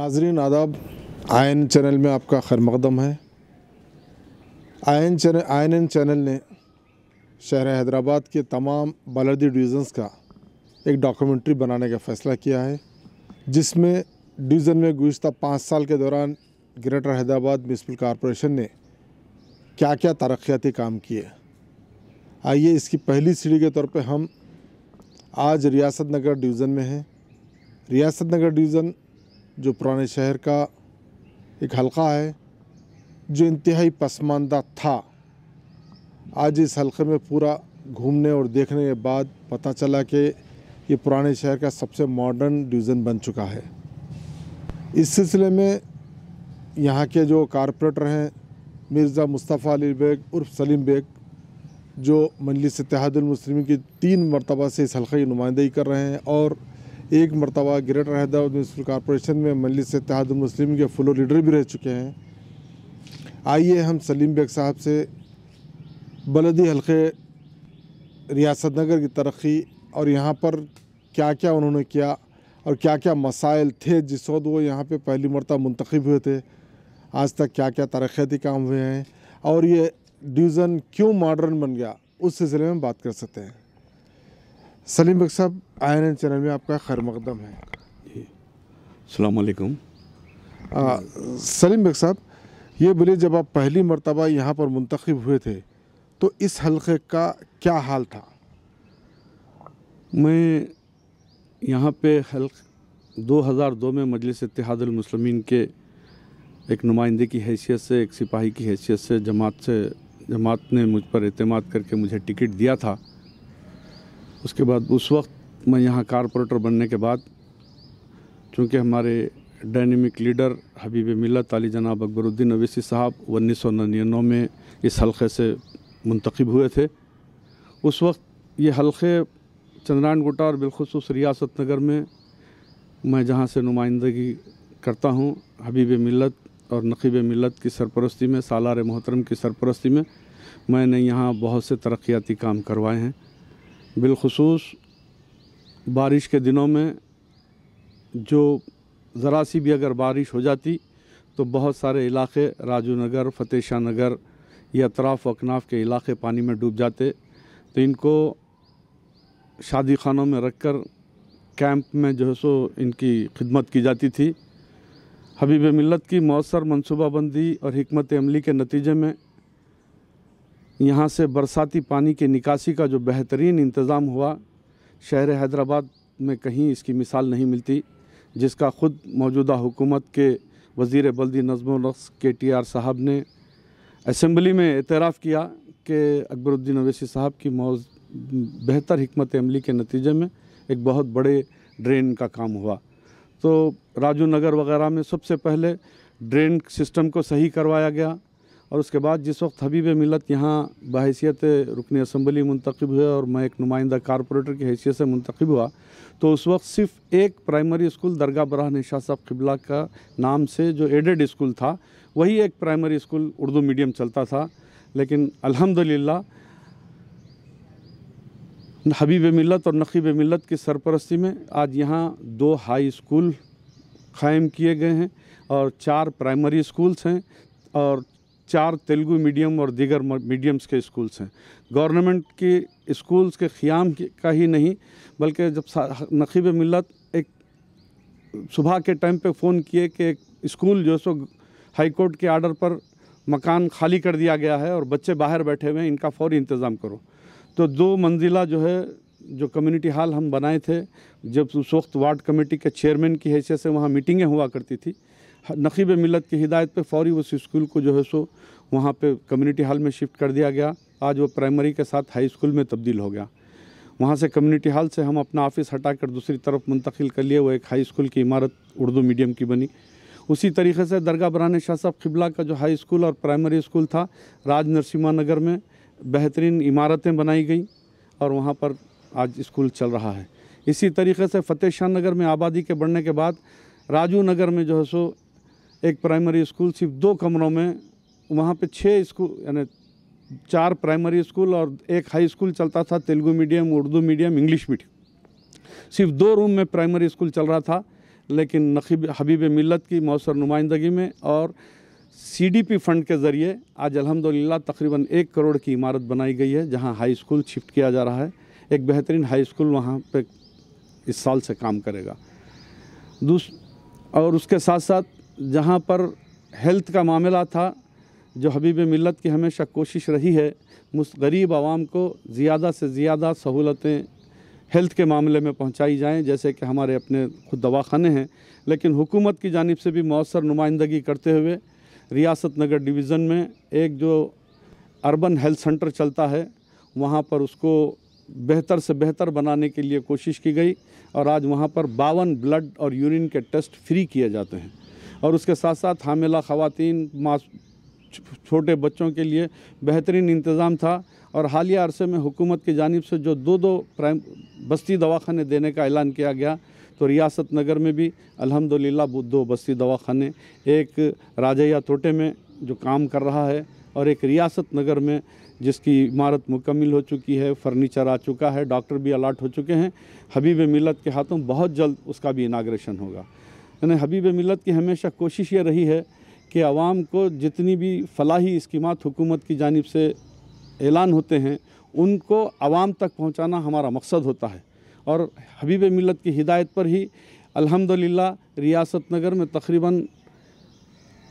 नाजरीन आदाब ion channel में आपका खैर मकदम है आयन चैनल आयन एन चैनल ने शहर हैदराबाद के तमाम बलदी डिवीज़न्स का एक डॉक्यूमेंट्री बनाने का फ़ैसला किया है जिसमें डिवीज़न में गुज्त पाँच साल के दौरान ग्रेटर हैदराबाद म्यूनसिपल कॉरपोरेशन ने क्या क्या तरक्याती काम किए आइए इसकी पहली सीढ़ी के तौर पर हम आज रियासत नगर डिवीज़न में हैं रियासत नगर डिवीज़न जो पुराने शहर का एक हलका है जो इंतहाई पसमानदा था आज इस हलके में पूरा घूमने और देखने के बाद पता चला कि ये पुराने शहर का सबसे मॉडर्न डिवीज़न बन चुका है इस सिलसिले में यहाँ के जो कारपोरेटर हैं मिर्ज़ा मुस्तफ़ा अली बेग उर्फ सलीम बेग जो मजलिस तहादुलमसलिम की तीन मरतबा से इस हल्के की नुमाइंदगी कर रहे हैं और एक मरतबा ग्रेटर हैदराबाद म्यूनसिपल कॉरपोरेशन में मजलिस मुस्लिम के फुलो लीडर भी रह चुके हैं आइए हम सलीम बेग साहब से बलदी हलके रियासत नगर की तरक्की और यहाँ पर क्या क्या उन्होंने किया और क्या क्या मसाइल थे जिस वक्त वो यहाँ पे पहली मरतब मंतखब हुए थे आज तक क्या क्या तरक्याती काम हुए हैं और ये डिवीज़न क्यों मॉडर्न बन गया उस सिलसिले में बात कर सकते हैं सलीम बख साहब आई एन चैनल में आपका खैर मकदम है जी सलीम बख साहब ये बोले जब आप पहली मरतबा यहाँ पर मुंतखब हुए थे तो इस हलक़े का क्या हाल था मैं यहाँ पे हल 2002 में मजलिस इतिहादलमसलमिन के एक नुमाइंदे की हैसियत से एक सिपाही की हैसियत से जमात से जमात ने मुझ पर अतमाद करके मुझे टिकट दिया था उसके बाद उस वक्त मैं यहाँ कारपोरेटर बनने के बाद चूँकि हमारे डायनेमिक लीडर हबीब मिलत अली जनाब अकबरुद्दीन अवीसी साहब उन्नीस सौ निन्यानवे में इस हलक़े से मुंतखब हुए थे उस वक्त ये हलक़े चंद्रायन गोटा और बिलखसूस रियासत नगर में मैं जहाँ से नुमाइंदगी करता हूँ हबीब मिलत और नकीब मिलत की सरपरस्ती में सालार मोहतरम की सरपरस्ती में मैंने यहाँ बहुत से तरक्याती काम करवाए हैं बिलखसूस बारिश के दिनों में जो ज़रा सी भी अगर बारिश हो जाती तो बहुत सारे इलाके राजू नगर फतेह शाह नगर या अतराफ़ अकनाफ़ के इलाके पानी में डूब जाते तो इनको शादी खानों में रख कर कैंप में जो है सो इनकी खिदमत की जाती थी हबीब मिलत की मौसर मनसूबाबंदी और हमत अमली के नतीजे में यहाँ से बरसाती पानी के निकासी का जो बेहतरीन इंतज़ाम हुआ शहर हैदराबाद में कहीं इसकी मिसाल नहीं मिलती जिसका ख़ुद मौजूदा हुकूमत के वज़ी बल्दी नज़म रक्स के टी आर साहब ने असम्बली में एतराफ़ किया कि अकबरुद्दीन अवैसी साहब की मौज बेहतर हमत अमली के नतीजे में एक बहुत बड़े ड्रेन का काम हुआ तो राजू नगर वगैरह में सबसे पहले ड्रेन सिस्टम को सही करवाया गया और उसके बाद जिस वक्त हबीब मिलत यहाँ बहसीत रुकन असम्बली मुंतखब हुए और मैं एक नुमाइंदा कारपोरेटर की हैसियत से मुंतखब हुआ तो उस वक्त सिर्फ एक प्राइमरी स्कूल दरगाह बरह निशा साहब किबला का नाम से जो एडेड स्कूल था वही एक प्राइमरी स्कूल उर्दू मीडियम चलता था लेकिन अल्हम्दुलिल्लाह हबीब मिलत और नकीब मिलत की सरपरस्ती में आज यहाँ दो हाई स्कूल कायम किए गए हैं और चार प्राइमरी स्कूल्स हैं और चार तेलुगु मीडियम और दीगर मीडियम्स के स्कूल्स हैं गवर्नमेंट की स्कूल्स के ख़्याम का ही नहीं बल्कि जब नखीब मिलत एक सुबह के टाइम पे फ़ोन किए कि एक स्कूल जो है सो हाईकोर्ट के आर्डर पर मकान खाली कर दिया गया है और बच्चे बाहर बैठे हुए हैं इनका फौरी इंतज़ाम करो तो दो मंजिला जो है जो कम्युनिटी हॉल हम बनाए थे जब उस वक्त वार्ड कमेटी के चेयरमैन की हैसियत से वहाँ मीटिंगें हुआ करती थी नकीब मिलत की हिदायत पे फौरी उस स्कूल को जो है सो वहाँ पे कम्युनिटी हॉल में शिफ्ट कर दिया गया आज वो प्राइमरी के साथ हाई स्कूल में तब्दील हो गया वहाँ से कम्युनिटी हॉल से हम अपना ऑफिस हटाकर दूसरी तरफ मुंतकिल कर लिए वो एक हाई स्कूल की इमारत उर्दू मीडियम की बनी उसी तरीके से दरगाह बरान शाह साहब खिबला का जो हाई स्कूल और प्राइमरी स्कूल था राज नरसिम्हा नगर में बेहतरीन इमारतें बनाई गई और वहाँ पर आज स्कूल चल रहा है इसी तरीके से फतेह शाह नगर में आबादी के बढ़ने के बाद राजू नगर में जो है सो एक प्राइमरी स्कूल सिर्फ दो कमरों में वहाँ पे छः स्कूल यानी चार प्राइमरी स्कूल और एक हाई स्कूल चलता था Telugu medium Urdu medium English medium सिर्फ दो रूम में प्राइमरी स्कूल चल रहा था लेकिन नकीब हबीब मिलत की मौसर नुमाइंदगी में और सीडीपी फंड के ज़रिए आज अल्हम्दुलिल्लाह तकरीबन एक करोड़ की इमारत बनाई गई है जहां हाई स्कूल शिफ्ट किया जा रहा है एक बेहतरीन हाई स्कूल वहां पे इस साल से काम करेगा दूस और उसके साथ साथ जहाँ पर हेल्थ का मामला था जो हबीब मिलत की हमेशा कोशिश रही है गरीब आवाम को ज़्यादा से ज़्यादा सहूलतें हेल्थ के मामले में पहुँचाई जाएँ जैसे कि हमारे अपने खुद दवाखाने हैं लेकिन हुकूमत की जानब से भी मौसर नुमाइंदगी करते हुए रियासत नगर डिवीज़न में एक जो अर्बन हेल्थ सेंटर चलता है वहाँ पर उसको बेहतर से बेहतर बनाने के लिए कोशिश की गई और आज वहाँ पर बावन ब्लड और यूरिन के टेस्ट फ्री किए जाते हैं और उसके साथ साथ हामिला खातन छोटे बच्चों के लिए बेहतरीन इंतज़ाम था और हालिया अरसे में हुकूमत की जानब से जो दो दो प्राइम बस्ती दवाखाने देने का ऐलान किया गया तो रियासत नगर में भी अलहमदिल्ला दो बस्ती दवाखाने एक राजैया तोटे में जो काम कर रहा है और एक रियासत नगर में जिसकी इमारत मुकम्मल हो चुकी है फर्नीचर आ चुका है डॉक्टर भी अलाट हो चुके हैं हबीब मिलत के हाथों बहुत जल्द उसका भी इनाग्रेशन होगा यानी हबीब मिलत की हमेशा कोशिश ये रही है कि आवाम को जितनी भी फलाही इस्कीम हुकूमत की जानब से ऐलान होते हैं उनको आवाम तक पहुँचाना हमारा मकसद होता है और हबीब मिलत की हिदायत पर ही अल्हम्दुलिल्लाह रियासत नगर में तकरीबन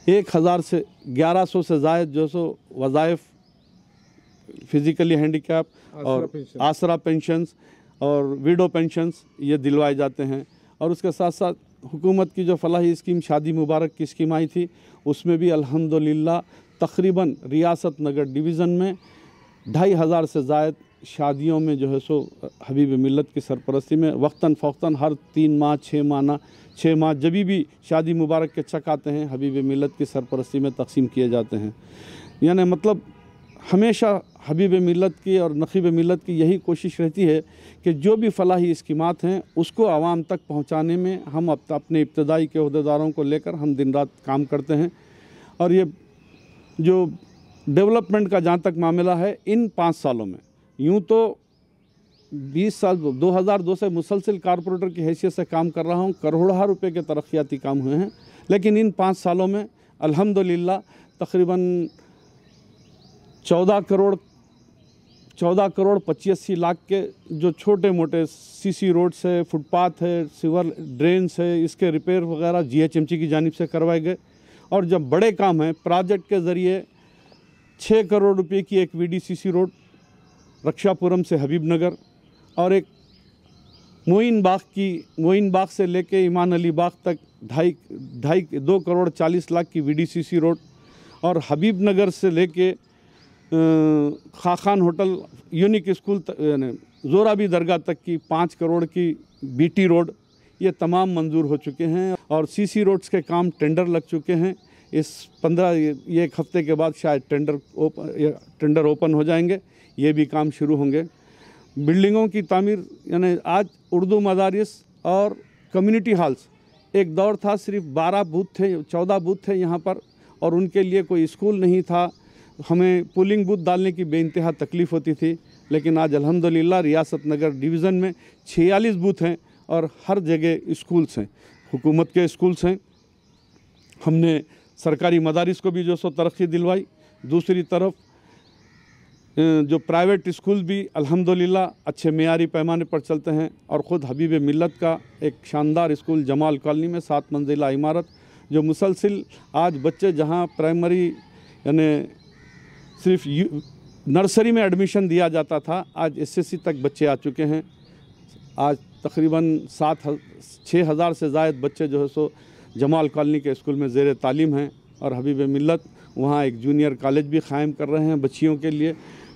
एक हज़ार से ग्यारह सौ से जायद जो सो वज़ाइफ फिज़िकली हैंडीकैप और आसरा पेंशनस और विडो पेंशनस ये दिलवाए जाते हैं और उसके साथ साथ हुकूमत की जो फलाही स्कीम शादी मुबारक की स्कीम आई थी उसमें भी अल्हम्दुलिल्लाह तकरीबन रियासत नगर डिवीज़न में ढाई हज़ार से जायद शादियों में जो है सो हबीब मिलत की सरपरस्ती में वक्ता फ़ौता हर तीन माह छः माना छः माह जब भी शादी मुबारक के चक आते हैं हबीब मिलत की सरपरस्ती में तकसीम किए जाते हैं यानी मतलब हमेशा हबीब मिलत की और नखीब मिलत की यही कोशिश रहती है कि जो भी फलाही इस्कीमत हैं उसको आवाम तक पहुंचाने में हम अपने इब्तदाई के अहदेदारों को लेकर हम दिन रात काम करते हैं और ये जो डेवलपमेंट का जहाँ तक मामला है इन पाँच सालों में यूँ तो 20 साल 2002 से मुसलसिल कारपोरेटर की हैसियत से काम कर रहा हूँ करोड़ों रुपये के तरक्याती काम हुए हैं लेकिन इन पाँच सालों में अल्हम्दुलिल्लाह तकरीबन चौदह करोड़ चौदह करोड़ पच्चीसी लाख के जो छोटे मोटे सीसी रोड्स है फुटपाथ है सिवर ड्रेन्स है इसके रिपेयर वगैरह जीएचएमसी की जानब से करवाए गए और जब बड़े काम हैं प्रोजेक्ट के ज़रिए छः करोड़ रुपए की एक वीडीसीसी रोड रक्षापुरम से हबीबनगर और एक मोइन बाग की मोइन बाग से लेके ईमान अली बाग तक ढाई ढाई दो करोड़ चालीस लाख की वी रोड और हबीबनगर से लेके खाखान होटल यूनिक स्कूल यानी जोराबी दरगाह तक की पाँच करोड़ की बीटी रोड ये तमाम मंजूर हो चुके हैं और सीसी रोड्स के काम टेंडर लग चुके हैं इस पंद्रह ये एक हफ्ते के बाद शायद टेंडर ओप, टेंडर ओपन हो जाएंगे ये भी काम शुरू होंगे बिल्डिंगों की तमीर यानी आज उर्दू मदारस और कम्युनिटी हॉल्स एक दौर था सिर्फ बारह बूथ थे चौदह बूथ थे यहाँ पर और उनके लिए कोई स्कूल नहीं था हमें पोलिंग बूथ डालने की बेानतहा तकलीफ़ होती थी लेकिन आज अल्हम्दुलिल्लाह रियासत नगर डिवीज़न में छियालीस बूथ हैं और हर जगह स्कूल्स हैं हुकूमत के स्कूल्स हैं हमने सरकारी मदारस को भी जो सो तरक्की दिलवाई दूसरी तरफ जो प्राइवेट स्कूल भी अल्हम्दुलिल्लाह अच्छे मीरी पैमाने पर चलते हैं और ख़ुद हबीब मिलत का एक शानदार स्कूल जमाल कॉलोनी में सात मंजिला इमारत जो मुसलसिल आज बच्चे जहां प्राइमरी यानी सिर्फ यू नर्सरी में एडमिशन दिया जाता था आज एसएससी तक बच्चे आ चुके हैं आज तकरीबन सात छः हज़ार से जायद बच्चे जो है सो जमाल कॉलोनी के स्कूल में ज़ेर तालीम हैं और हबीब मिलत वहाँ एक जूनियर कॉलेज भी क़ायम कर रहे हैं बच्चियों के लिए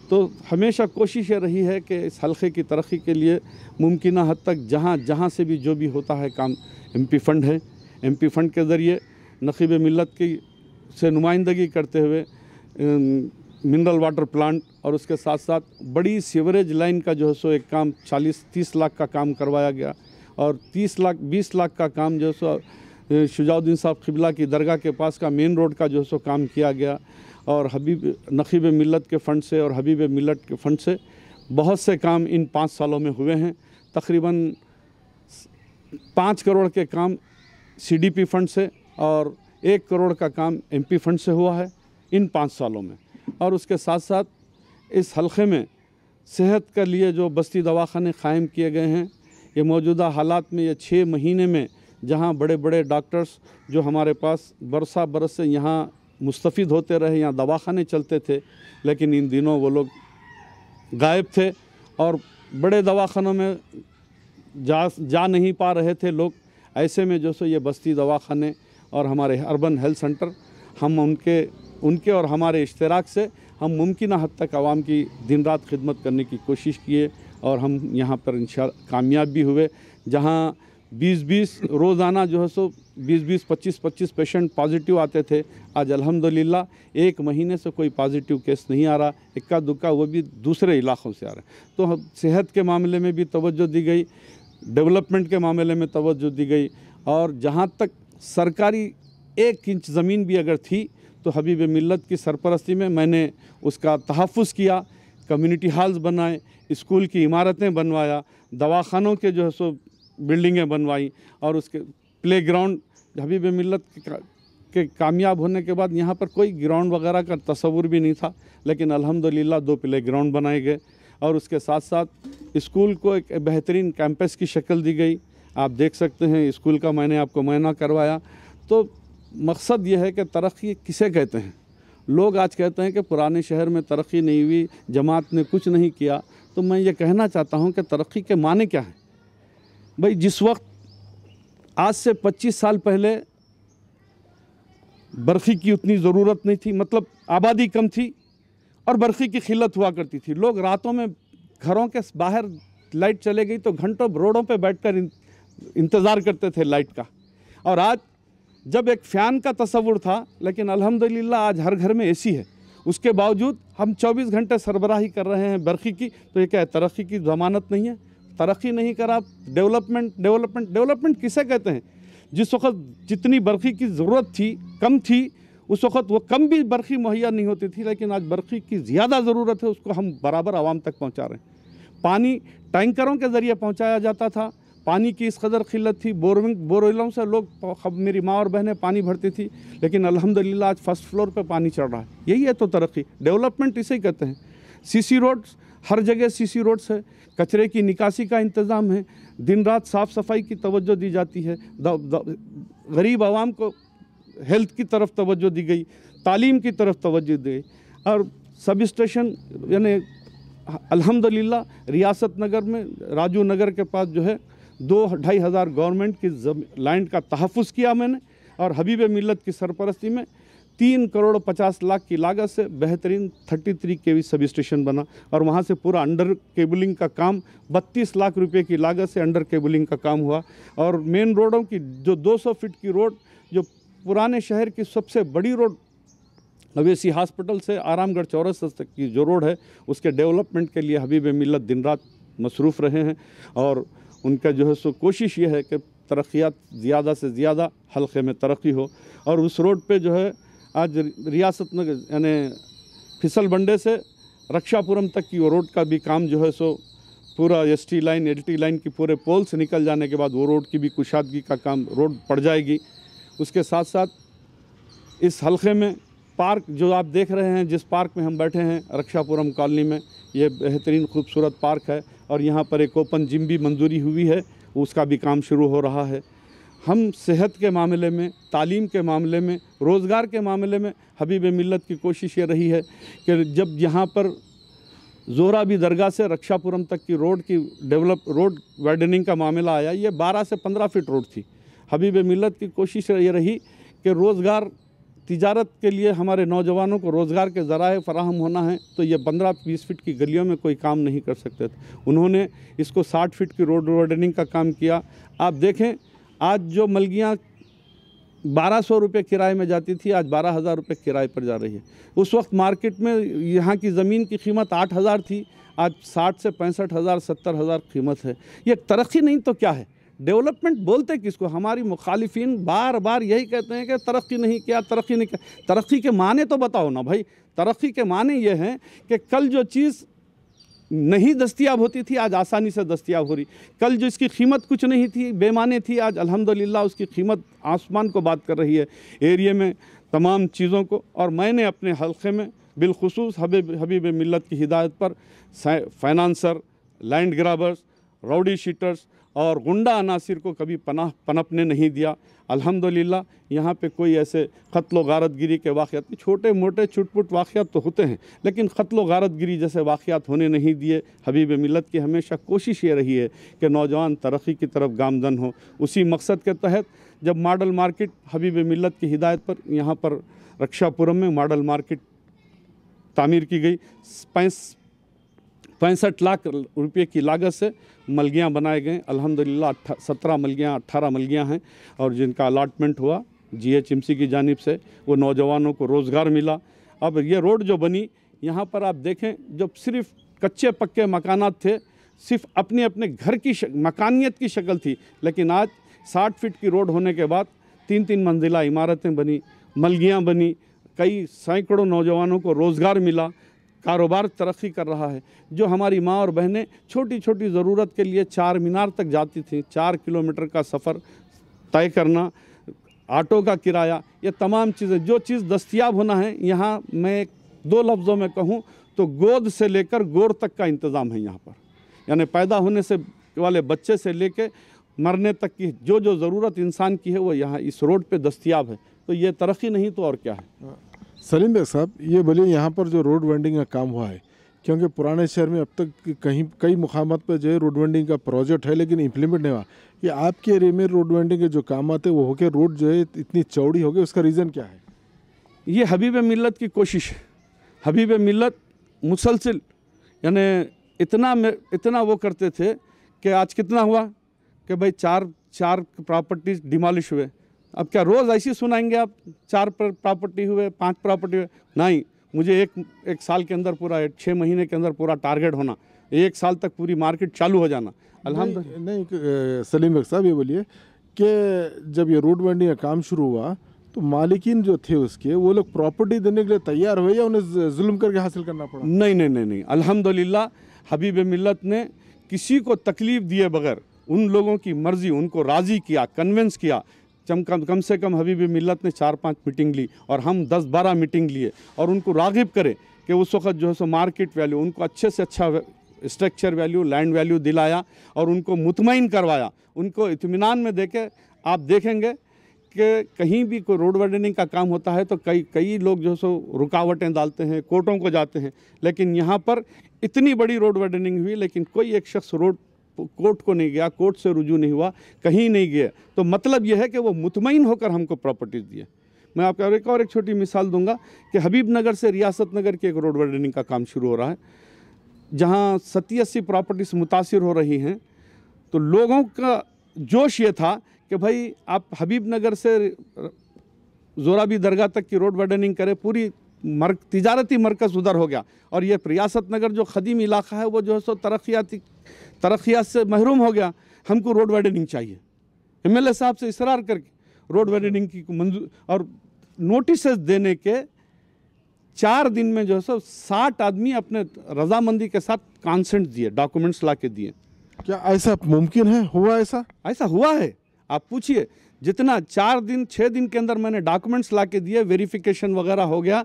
तो हमेशा कोशिश ये रही है कि इस हलक़े की तरक्की के लिए मुमकिन हद तक जहाँ जहाँ से भी जो भी होता है काम एम पी फ़ंड है एम पी फ़ंड के ज़रिए नकीब मिलत की से नुमाइंदगी करते हुए मिनरल वाटर प्लांट और उसके साथ साथ बड़ी सीवरेज लाइन का जो है सो एक काम 40-30 लाख का काम करवाया गया और 30 लाख 20 लाख का काम जो है सो शुजाउद्दीन साहब खिबला की दरगाह के पास का मेन रोड का जो है सो काम किया गया और हबीब नखीब मिलत के फ़ंड से और हबीब मिलत के फ़ंड से बहुत से काम इन पाँच सालों में हुए हैं तकरीबन पाँच करोड़ के काम सी फंड से और एक करोड़ का काम एम फंड से हुआ है इन पाँच सालों में और उसके साथ साथ इस हलक़े में सेहत के लिए जो बस्ती दवाखाने क़ायम किए गए हैं ये मौजूदा हालात में ये छः महीने में जहाँ बड़े बड़े डॉक्टर्स जो हमारे पास बरसा बरस से यहाँ मुस्तफ़ होते रहे यहाँ दवाखाने चलते थे लेकिन इन दिनों वो लोग गायब थे और बड़े दवाखानों में जा जा नहीं पा रहे थे लोग ऐसे में जो सो ये बस्ती दवाखाने और हमारे अर्बन हेल्थ सेंटर हम उनके उनके और हमारे इश्तराक से हम मुमकिन हद तक आवाम की दिन रात खिदमत करने की कोशिश किए और हम यहाँ पर इन कामयाब भी हुए जहाँ 20-20 रोज़ाना जो है सो 20-20 25-25 पेशेंट पॉजिटिव आते थे आज अल्हम्दुलिल्लाह एक महीने से कोई पॉजिटिव केस नहीं आ रहा इक्का दुक्का वो भी दूसरे इलाक़ों से आ रहा है तो सेहत के मामले में भी तवज्जो दी गई डेवलपमेंट के मामले में तवज्जो दी गई और जहाँ तक सरकारी एक इंच ज़मीन भी अगर थी तो हबीब मिलत की सरपरस्ती में मैंने उसका तहफ़ किया कम्युनिटी हॉल्स बनाए स्कूल की इमारतें बनवाया दवाखानों के जो है सो बिल्डिंगें बनवाई और उसके प्ले ग्राउंड हबीब मिलत के, के कामयाब होने के बाद यहाँ पर कोई ग्राउंड वगैरह का तस्वूर भी नहीं था लेकिन अल्हम्दुलिल्लाह दो प्ले ग्राउंड बनाए गए और उसके साथ साथ स्कूल को एक बेहतरीन कैंपस की शक्ल दी गई आप देख सकते हैं स्कूल का मैंने आपको मैना करवाया तो मकसद ये है कि तरक्की किसे कहते हैं लोग आज कहते हैं कि पुराने शहर में तरक्की नहीं हुई जमात ने कुछ नहीं किया तो मैं ये कहना चाहता हूँ कि तरक्की के माने क्या हैं भाई जिस वक्त आज से 25 साल पहले बर्फ़ी की उतनी ज़रूरत नहीं थी मतलब आबादी कम थी और बर्फ़ी की खिलत हुआ करती थी लोग रातों में घरों के बाहर लाइट चले गई तो घंटों रोडों पर बैठ इंतज़ार करते थे लाइट का और आज जब एक फ़ैन का तस्वुर था लेकिन अलहमदिल्ला आज हर घर में एसी है उसके बावजूद हम 24 घंटे सरबराही कर रहे हैं बरखी की तो ये क्या है तरक्की की जमानत नहीं है तरक्की नहीं करा डेवलपमेंट डेवलपमेंट डेवलपमेंट किसे कहते हैं जिस वक्त जितनी बर्फ़ी की ज़रूरत थी कम थी उस वक्त वो कम भी बर्फ़ी मुहैया नहीं होती थी लेकिन आज बर्फ़ी की ज़्यादा ज़रूरत है उसको हम बराबर आवाम तक पहुँचा रहे हैं पानी टैंकरों के ज़रिए पहुँचाया जाता था पानी की इस कदर किल्लत थी बोरविंग बोरवेलों से लोग मेरी माँ और बहनें पानी भरती थी लेकिन अलहमदिल्ला आज फर्स्ट फ्लोर पर पानी चढ़ रहा है यही है तो तरक्की डेवलपमेंट इसे ही कहते हैं सीसी रोड हर जगह सीसी रोड्स है कचरे की निकासी का इंतज़ाम है दिन रात साफ़ सफाई की तवज्जो दी जाती है गरीब आवाम को हेल्थ की तरफ तवज्जो दी गई तालीम की तरफ तवज्जो दी गई और सब स्टेशन यानी अलहमदिल्ला रियासत नगर में राजू नगर के पास जो है दो ढाई हज़ार गवर्नमेंट की लैंड का तहफ़ किया मैंने और हबीब मिलत की सरपरस्ती में तीन करोड़ पचास लाख की लागत से बेहतरीन thirty three K V substation बना और वहाँ से पूरा अंडर केबलिंग का काम बत्तीस लाख रुपए की लागत से अंडर केबलिंग का काम हुआ और मेन रोडों की जो 200 फीट की रोड जो पुराने शहर की सबसे बड़ी रोड अवेसी हॉस्पिटल से आरामगढ़ चौरस तक की जो रोड है उसके डेवलपमेंट के लिए हबीब मिलत दिन रात मसरूफ़ रहे हैं और उनका जो है सो कोशिश ये है कि तरक्यात ज़्यादा से ज़्यादा हल्के में तरक्की हो और उस रोड पर जो है आज रियासत में यानी फिसल बंडे से रक्षापुरम तक की वो रोड का भी काम जो है सो पूरा S T line L T line की पूरे पोल से निकल जाने के बाद वो रोड की भी कुशादगी का काम रोड पड़ जाएगी उसके साथ साथ इस हल्के में पार्क जो आप देख रहे हैं जिस पार्क में हम बैठे हैं रक्षापुरम कॉलोनी में ये बेहतरीन खूबसूरत पार्क है और यहाँ पर एक ओपन जिम भी मंजूरी हुई है उसका भी काम शुरू हो रहा है हम सेहत के मामले में तालीम के मामले में रोज़गार के मामले में हबीब मिलत की कोशिश ये रही है कि जब यहाँ पर जोरा भी दरगाह से रक्षापुरम तक की रोड की डेवलप रोड वाइडनिंग का मामला आया ये 12 से 15 फीट रोड थी हबीब मिलत की कोशिश ये रही कि रोज़गार तजारत के लिए हमारे नौजवानों को रोज़गार के ज़राए फ़राहम होना है तो ये पंद्रह बीस फिट की गलियों में कोई काम नहीं कर सकते थे उन्होंने इसको साठ फिट की रोड रोडनिंग का काम किया आप देखें आज जो मलगियाँ बारह सौ रुपये किराए में जाती थी आज बारह हज़ार रुपये किराए पर जा रही है उस वक्त मार्केट में यहाँ की ज़मीन की कीमत आठ हज़ार थी आज साठ से पैंसठ हज़ार सत्तर हज़ार कीमत है ये तरक्की नहीं तो क्या है डेवलपमेंट बोलते किसको हमारी मुखालिफिन बार बार यही कहते हैं कि तरक्की नहीं किया तरक्की नहीं किया तरक्की के माने तो बताओ ना भाई तरक्की के माने ये हैं कि कल जो चीज़ नहीं दस्तियाब होती थी आज आसानी से दस्तियाब हो रही कल जो इसकी कीमत कुछ नहीं थी बेमाने थी आज अल्हम्दुलिल्लाह उसकी कीमत आसमान को बात कर रही है एरिए में तमाम चीज़ों को और मैंने अपने हल्के में बिलखसूस हबीब हबीब मिलत की हिदायत पर financer land grabbers rowdy sheeters और गुंडा अनासर को कभी पनाह पनपने नहीं दिया अल्हम्दुलिल्लाह यहाँ पे कोई ऐसे कत्ल गारतगिरी के वाक़ात छोटे मोटे छुटपुट वाक़ात तो होते हैं लेकिन कत्ल गारतगिरी जैसे वाक़ात होने नहीं दिए हबीब मिलत की हमेशा कोशिश ये रही है कि नौजवान तरक्की की तरफ गामजन हो उसी मकसद के तहत जब मॉडल मार्केट हबीब मिलत की हिदायत पर यहाँ पर रक्षापुरम में मॉडल मार्केट तामीर की गई पैंस पैंसठ लाख रुपये की लागत से मलगियाँ बनाए गए अलहमदिल्ला अट्ठा सत्रह मलगियाँ अट्ठारह मलगियाँ हैं और जिनका अलाटमेंट हुआ जीएचएमसी की जानब से वो नौजवानों को रोज़गार मिला अब ये रोड जो बनी यहाँ पर आप देखें जब सिर्फ कच्चे पक्के मकाना थे सिर्फ अपने अपने घर की मकानियत की शक्ल थी लेकिन आज साठ फीट की रोड होने के बाद तीन तीन मंजिला इमारतें बनी मलगियाँ बनी कई सैकड़ों नौजवानों को रोज़गार मिला कारोबार तरक्की कर रहा है जो हमारी माँ और बहनें छोटी छोटी ज़रूरत के लिए चार मीनार तक जाती थी चार किलोमीटर का सफ़र तय करना ऑटो का किराया ये तमाम चीज़ें जो चीज़ दस्तियाब होना है यहाँ मैं दो लफ्ज़ों में कहूँ तो गोद से लेकर गोर तक का इंतज़ाम है यहाँ पर यानी पैदा होने से वाले बच्चे से ले मरने तक की जो जो ज़रूरत इंसान की है वो यहाँ इस रोड पर दस्तियाब है तो ये तरक्की नहीं तो और क्या है हाँ। सलीम बेग साहब ये बोलिए यहाँ पर जो रोड वेंडिंग का काम हुआ है क्योंकि पुराने शहर में अब तक कहीं कई मुकाम पर जो है रोड वेंडिंग का प्रोजेक्ट है लेकिन इम्प्लीमेंट नहीं हुआ ये आपके एरिए में रोड वेंडिंग के जो काम आते हैं वो होकर रोड जो है इतनी चौड़ी हो गई उसका रीज़न क्या है ये हबीब मिलत की कोशिश है हबीब मिलत मुसलसिल यानी इतना इतना वो करते थे कि आज कितना हुआ कि भाई चार चार प्रॉपर्टीज डिमालिश हुए अब क्या रोज़ ऐसी सुनाएंगे आप चार प्रॉपर्टी हुए पांच प्रॉपर्टी हुए नहीं मुझे एक एक साल के अंदर पूरा छः महीने के अंदर पूरा टारगेट होना एक साल तक पूरी मार्केट चालू हो जाना अलहमद नहीं, नहीं सलीम बख साहब ये बोलिए कि जब ये रोड बैंडिंग का काम शुरू हुआ तो मालिकीन जो थे उसके वो लोग प्रॉपर्टी देने के लिए तैयार हुए या उन्हें जुल्म करके हासिल करना पड़ा नहीं नहीं नहीं नहीं अल्हम्दुलिल्लाह हबीब मिलत ने किसी को तकलीफ़ दिए बगैर उन लोगों की मर्ज़ी उनको राज़ी किया कन्विंस किया कम कम कम से कम हबीब मिलत ने चार पांच मीटिंग ली और हम दस बारह मीटिंग लिए और उनको रागिब करें कि उस वक्त जो है सो मार्केट वैल्यू उनको अच्छे से अच्छा स्ट्रक्चर वैल्यू लैंड वैल्यू दिलाया और उनको मुतमिन करवाया उनको इतमान में देखे आप देखेंगे कि कहीं भी कोई रोड वर्डनिंग का काम होता है तो कई कई लोग जो सो रुकावटें डालते हैं कोर्टों को जाते हैं लेकिन यहाँ पर इतनी बड़ी रोड वर्डनिंग हुई लेकिन कोई एक शख्स रोड कोर्ट को नहीं गया कोर्ट से रुजू नहीं हुआ कहीं नहीं गया तो मतलब यह है कि वो मुतमिन होकर हमको प्रॉपर्टीज़ दिए मैं आपका एक और एक छोटी मिसाल दूंगा कि हबीब नगर से रियासत नगर की एक रोड वर्डनिंग का काम शुरू हो रहा है जहां सती अस्सी प्रॉपर्टीज़ मुतासर हो रही हैं तो लोगों का जोश ये था कि भाई आप हबीब नगर से जोराबी दरगाह तक की रोड वर्डनिंग करें पूरी मर्क, तजारती मरकज़ उधर हो गया और ये रियासत नगर जो खदीम इलाका है वो जो है सो तरक्याती तरक्यात से महरूम हो गया हमको रोड वाइडनिंग चाहिए एम साहब से इसरार करके रोड वाइडनिंग की मंजूर और नोटिस देने के चार दिन में जो है सो साठ आदमी अपने रजामंदी के साथ कॉन्सेंट दिए डॉक्यूमेंट्स ला के दिए क्या ऐसा मुमकिन है हुआ ऐसा ऐसा हुआ है आप पूछिए जितना चार दिन छः दिन के अंदर मैंने डॉक्यूमेंट्स ला के दिए वेरीफिकेशन वगैरह हो गया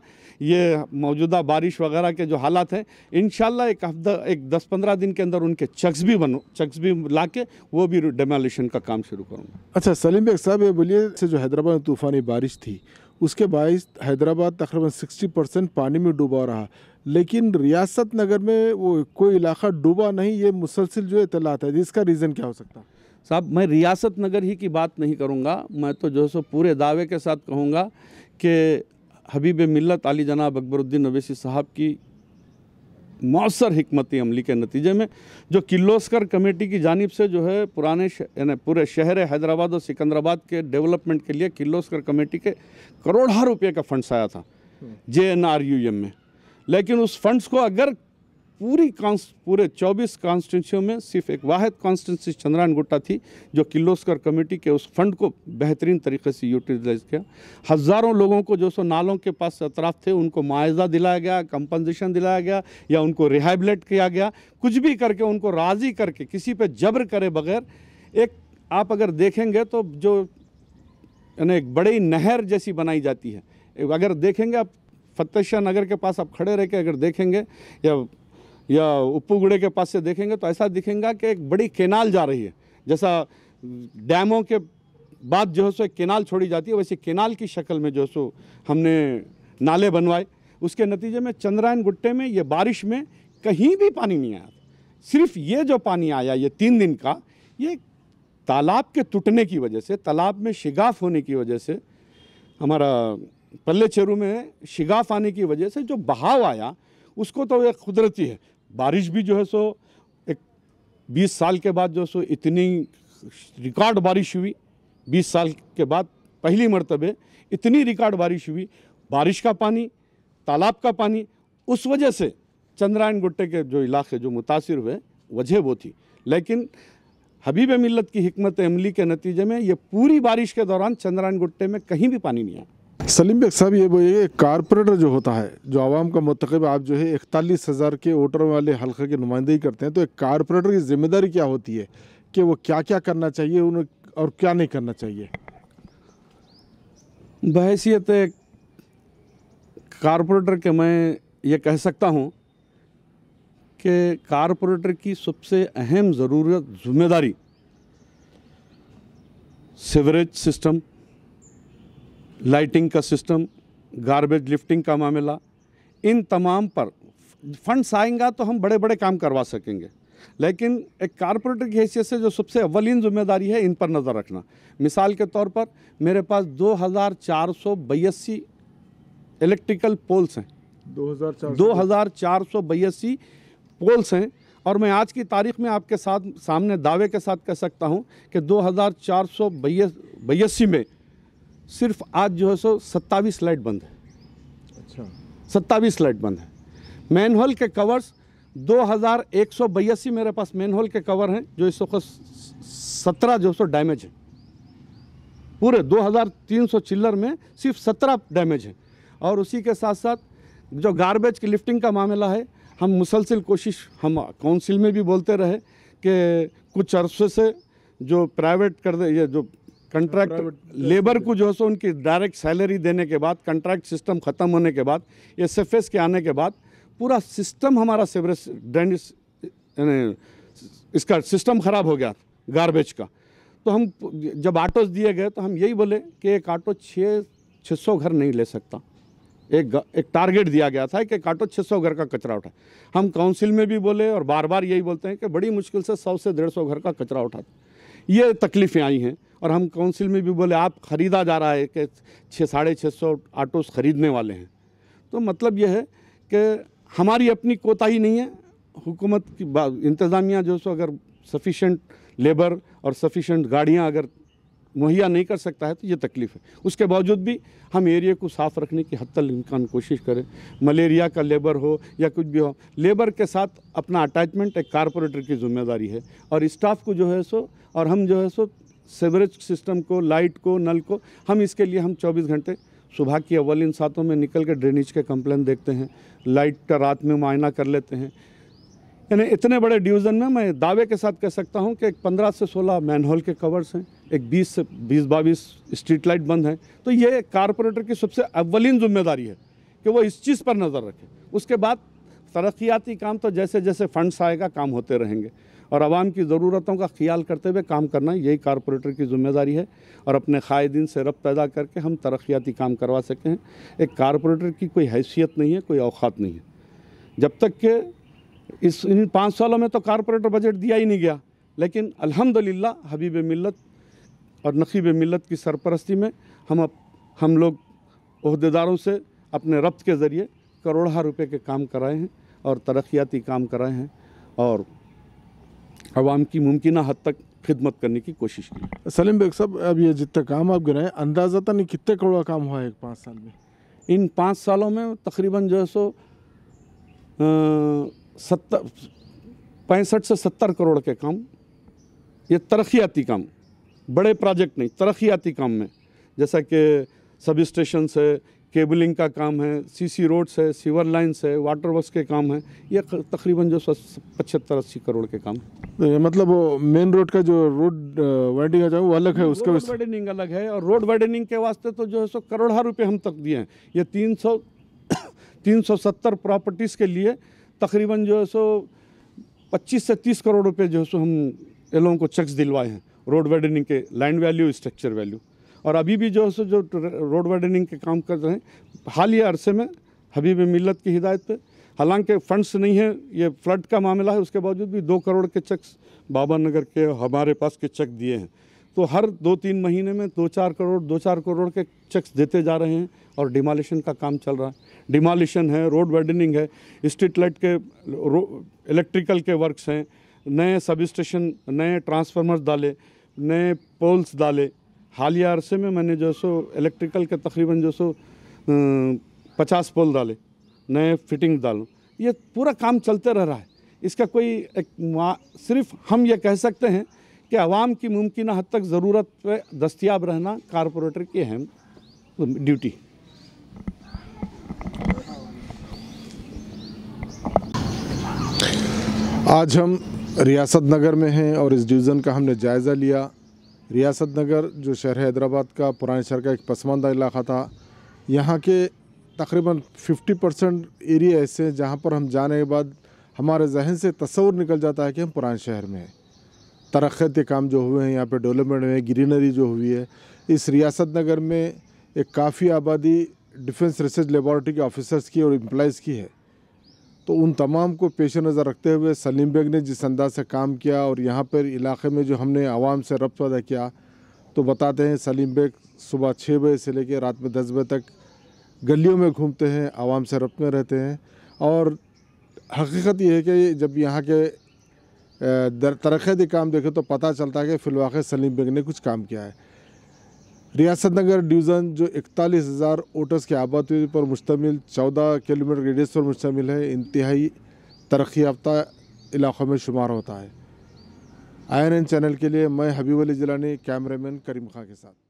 ये मौजूदा बारिश वगैरह के जो हालात हैं इन एक हफ्ता एक दस पंद्रह दिन के अंदर उनके चक्स भी बनो चक्स भी ला के वो भी डेमोलिशन का काम शुरू करूँगा अच्छा सलीम बेग साहब ये बोलिए से जो हैदराबाद में तूफ़ानी बारिश थी उसके बाईस हैदराबाद तकरीबन सिक्सटी परसेंट पानी में डूबा रहा लेकिन रियासत नगर में वो कोई इलाका डूबा नहीं ये मुसलसिल जो इतलात है इसका रीज़न क्या हो सकता है साहब मैं रियासत नगर ही की बात नहीं करूँगा मैं तो जो है सो पूरे दावे के साथ कहूँगा कि हबीब मिलत अली जनाब अकबरुद्दीन अवैसी साहब की मौसर हमत अमली के नतीजे में जो किलोस्कर कमेटी की जानब से जो है पुराने यानी पूरे शहर हैदराबाद और सिकंदराबाद के डेवलपमेंट के लिए किलोस्कर कमेटी के करोड़ रुपये का फंड्स आया था हम्म। J N R U M में लेकिन उस फंड्स को अगर पूरी पूरे 24 कॉन्स्टिट्यूंसियों में सिर्फ एक वाद कॉन्स्टिट्यूंसी चंद्रान गुट्टा थी जो किलोस्कर कमेटी के उस फंड को बेहतरीन तरीके से यूटिलाइज किया हज़ारों लोगों को जो सो नालों के पास अतराफ थे उनको मुआवजा दिलाया गया कंपनसेशन दिलाया गया या उनको रिहेबलेट किया गया कुछ भी करके उनको राज़ी करके किसी पर जबर करे बगैर एक आप अगर देखेंगे तो जो यानी एक बड़ी नहर जैसी बनाई जाती है अगर देखेंगे आप फतेह शाह नगर के पास आप खड़े रह के अगर देखेंगे या या उप्पूगुड़े के पास से देखेंगे तो ऐसा दिखेगा कि एक बड़ी केनाल जा रही है जैसा डैमों के बाद जो है सो एक केनाल छोड़ी जाती है वैसे केनाल की शक्ल में जो है सो हमने नाले बनवाए उसके नतीजे में चंद्रायन गुट्टे में ये बारिश में कहीं भी पानी नहीं आया सिर्फ ये जो पानी आया ये तीन दिन का ये तालाब के टूटने की वजह से तालाब में शिगाफ होने की वजह से हमारा पल्ले चेरू में शिगाफ आने की वजह से जो बहाव आया उसको तो एक कुदरती है बारिश भी जो है सो एक बीस साल के बाद जो है सो इतनी रिकॉर्ड बारिश हुई बीस साल के बाद पहली मरतबे इतनी रिकॉर्ड बारिश हुई बारिश का पानी तालाब का पानी उस वजह से चंद्रायन गुट्टे के जो इलाके जो मुतासर हुए वजह वो थी लेकिन हबीब मिलत की हमत अमली के नतीजे में ये पूरी बारिश के दौरान चंद्रायन गुट्टे में कहीं भी पानी नहीं आया सलीम बेग साहब ये बोलिए कारपोरेटर जो होता है जो आवाम का मतखब आप जो है इकतालीस हज़ार के वोटर वाले हल्के की नुमाइंदगी करते हैं तो एक कारपोरेटर की जिम्मेदारी क्या होती है कि वो क्या क्या करना चाहिए उन्हें और क्या नहीं करना चाहिए बहसीत एक कारपोरेटर के मैं ये कह सकता हूँ कि कारपोरेटर की सबसे अहम ज़रूरत जिम्मेदारी सिवरेज सिस्टम लाइटिंग का सिस्टम गारबेज लिफ्टिंग का मामला इन तमाम पर फंड्स आएंगा तो हम बड़े बड़े काम करवा सकेंगे लेकिन एक कारपोरेटर की हैसियत से जो सबसे अवलिन जिम्मेदारी है इन पर नज़र रखना मिसाल के तौर पर मेरे पास दो हज़ार चार सौ बयासी इलेक्ट्रिकल पोल्स हैं दो हज़ार चार सौ बयासी पोल्स हैं और मैं आज की तारीख में आपके साथ सामने दावे के साथ कह सकता हूं कि दो हज़ार चार सौ बयासी में सिर्फ आज जो है सो सत्ताईस लाइट बंद है अच्छा सत्तावीस लाइट बंद है मैन होल के कवर्स दो हज़ार एक सौ बयासी मेरे पास मैन होल के कवर हैं जो इस वक्त सत्रह जो सो डैमेज है पूरे दो हज़ार तीन सौ चिल्लर में सिर्फ सत्रह डैमेज है और उसी के साथ साथ जो गारबेज की लिफ्टिंग का मामला है हम मुसलसिल कोशिश हम काउंसिल में भी बोलते रहे कि कुछ अरसों से जो प्राइवेट कर दे ये जो कंट्रैक्ट लेबर को जो है सो उनकी डायरेक्ट सैलरी देने के बाद कंट्रैक्ट सिस्टम ख़त्म होने के बाद एस एफ एस के आने के बाद पूरा सिस्टम हमारा सेवरेज ड्रेनेज इसका सिस्टम ख़राब हो गया गारबेज का तो हम जब आटोज दिए गए तो हम यही बोले कि एक आटो छः छः सौ घर नहीं ले सकता एक एक टारगेट दिया गया था कि एक आटो छः सौ घर का कचरा उठाए हम काउंसिल में भी बोले और बार बार यही बोलते हैं कि बड़ी मुश्किल से सौ से डेढ़ सौ घर का कचरा उठाते ये तकलीफ़ें आई हैं और हम काउंसिल में भी बोले आप ख़रीदा जा रहा है कि छः साढ़े छः सौ ऑटोस ख़रीदने वाले हैं तो मतलब यह है कि हमारी अपनी कोताही नहीं है हुकूमत की इंतज़ामिया जो सो अगर सफिशेंट लेबर और सफिशेंट गाड़ियाँ अगर मुहैया नहीं कर सकता है तो ये तकलीफ़ है उसके बावजूद भी हम एरिया को साफ़ रखने की हद तक इम्कान कोशिश करें मलेरिया का लेबर हो या कुछ भी हो लेबर के साथ अपना अटैचमेंट एक कारपोरेटर की जिम्मेदारी है और स्टाफ को जो है सो और हम जो है सो सेवरेज सिस्टम को लाइट को नल को हम इसके लिए हम 24 घंटे सुबह की अव्वल इन सातों में निकल के ड्रेनेज के कंप्लेन देखते हैं लाइट का रात में मुआयना कर लेते हैं यानी इतने बड़े डिवीज़न में मैं दावे के साथ कह सकता हूँ कि एक पंद्रह से सोलह मैनहोल के कवर्स हैं एक 20 से बीस बाईस स्ट्रीट लाइट बंद हैं तो ये कारपोरेटर की सबसे अवलिन जिम्मेदारी है कि वो इस चीज़ पर नज़र रखे उसके बाद तरक्याती काम तो जैसे जैसे फंड्स आएगा काम होते रहेंगे और आवाम की ज़रूरतों का ख्याल करते हुए काम करना यही कॉरपोरेटर की जिम्मेदारी है और अपने कायदीन से रब पैदा करके हम तरक्याती काम करवा सकें एक कॉरपोरेटर की कोई हैसियत नहीं है कोई औकात नहीं है जब तक कि इस इन पाँच सालों में तो कॉरपोरेटर बजट दिया ही नहीं गया लेकिन अल्हम्दुलिल्लाह हबीब मिल्लत और नखीब मिलत की सरपरस्ती में हम अप, हम लोग अहदेदारों से अपने रब्त के ज़रिए करोड़ा रुपए के काम कराए हैं और तरक्याती काम कराए हैं और आवाम की मुमकिन हद तक खिदमत करने की कोशिश की सलीम बेग साहब अब ये जितना काम आप गिराएँ तो नहीं कितने करोड़ काम हुआ है एक पाँच साल में इन पाँच सालों में तकरीबन जो है सो सत्तर पैंसठ से सत्तर करोड़ के काम ये तरक्याती काम बड़े प्रोजेक्ट नहीं तरक्याती काम में जैसा कि सब स्टेशन है केबलिंग का काम है सीसी रोड्स है सीवर लाइन्स है वाटर वर्स के काम है ये तकरीबन जो पचहत्तर अस्सी करोड़ के काम मतलब मेन रोड का जो रोड वाइडिंग है वो अलग है उसका रोड वाइडनिंग अलग है और रोड वाइडनिंग के वास्ते तो जो है सो करोड़ा रुपये हम तक दिए हैं ये तीन सौ तीन सौ सत्तर प्रॉपर्टीज़ के लिए तकरीबन जो है सो पच्चीस से तीस करोड़ रुपये जो है सो हम ये लोगों को चेक्स दिलवाए हैं रोड वाइडनिंग के लैंड वैल्यू स्ट्रक्चर वैल्यू और अभी भी जो है जो रोड वाइडनिंग के काम कर रहे हैं हालिया अरसे में हबीब मिलत की हिदायत पर हालांकि फंड्स नहीं है ये फ्लड का मामला है उसके बावजूद भी दो करोड़ के चेक बाबा नगर के हमारे पास के चेक दिए हैं तो हर दो तीन महीने में दो चार करोड़ दो चार करोड़ के चेक्स देते जा रहे हैं और डिमालिशन का काम चल रहा है डिमालिशन है रोड वाइडनिंग है स्ट्रीट लाइट के इलेक्ट्रिकल के वर्क्स हैं नए सब स्टेशन नए ट्रांसफार्मर्स डाले नए पोल्स डाले हालिया अरसे में मैंने जो सो इलेक्ट्रिकल के तकरीबन जो सो पचास पोल डाले नए फिटिंग डालो ये पूरा काम चलते रह रहा है इसका कोई एक सिर्फ हम ये कह सकते हैं कि आवाम की मुमकिन हद तक ज़रूरत पे दस्तियाब रहना कारपोरेटर की अहम ड्यूटी आज हम रियासत नगर में हैं और इस डिवीज़न का हमने जायज़ा लिया रियासत नगर जो शहर हैदराबाद का पुराने शहर का एक पसमानदा इलाका था यहाँ के तकरीबन 50 परसेंट एरिया ऐसे हैं जहाँ पर हम जाने के बाद हमारे जहन से तस्वर निकल जाता है कि हम पुराने शहर में हैं तरक्याती काम जो हुए हैं यहाँ पर डेवलपमेंट हुए ग्रीनरी जो हुई है इस रियासत नगर में एक काफ़ी आबादी डिफेंस रिसर्च लेबॉरटरी के ऑफिसर्स की और एम्प्लॉज़ की है तो उन तमाम को पेश नज़र रखते हुए सलीम बेग ने जिस अंदाज से काम किया और यहाँ पर इलाके में जो हमने आवाम से रब्त अदा किया तो बताते हैं सलीम बेग सुबह छः बजे से लेकर रात में दस बजे तक गलियों में घूमते हैं आवाम से रब्त में रहते हैं और हकीकत यह है कि जब यहाँ के तरक्याती काम देखें तो पता चलता है कि फिलवाक़ सलीम बेग ने कुछ काम किया है रियासत नगर डिवीज़न जो इकतालीस हज़ार वोटर्स की आबादी पर मुश्तमिल चौदह किलोमीटर रेडियस पर मुश्तमिल है इंतहाई तरक्की याफ्ता इलाक़ों में शुमार होता है आई एन एन चैनल के लिए मैं हबीब अली जिलानी कैमरामैन करीम खां के साथ